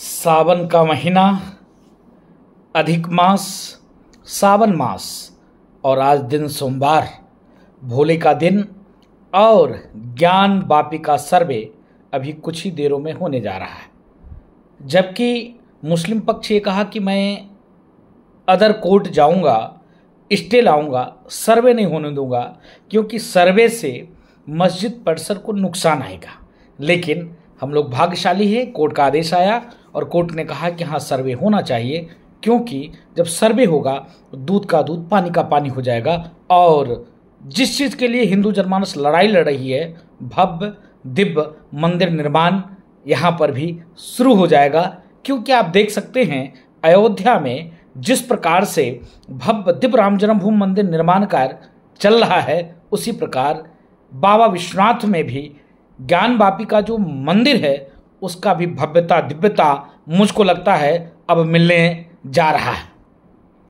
सावन का महीना अधिक मास सावन मास और आज दिन सोमवार भोले का दिन और ज्ञान बापी का सर्वे अभी कुछ ही देरों में होने जा रहा है जबकि मुस्लिम पक्ष ये कहा कि मैं अदर कोर्ट जाऊंगा स्टे लाऊंगा सर्वे नहीं होने दूंगा क्योंकि सर्वे से मस्जिद परिसर को नुकसान आएगा लेकिन हम लोग भाग्यशाली है कोर्ट का आदेश आया और कोर्ट ने कहा कि हाँ सर्वे होना चाहिए क्योंकि जब सर्वे होगा दूध का दूध पानी का पानी हो जाएगा और जिस चीज़ के लिए हिंदू जनमानस लड़ाई लड़ रही है भव्य दिव्य मंदिर निर्माण यहाँ पर भी शुरू हो जाएगा क्योंकि आप देख सकते हैं अयोध्या में जिस प्रकार से भव्य दिव्य राम जन्मभूमि मंदिर निर्माण कार्य चल रहा है उसी प्रकार बाबा विश्वनाथ में भी ज्ञान बापी का जो मंदिर है उसका भी भव्यता दिव्यता मुझको लगता है अब मिलने जा रहा है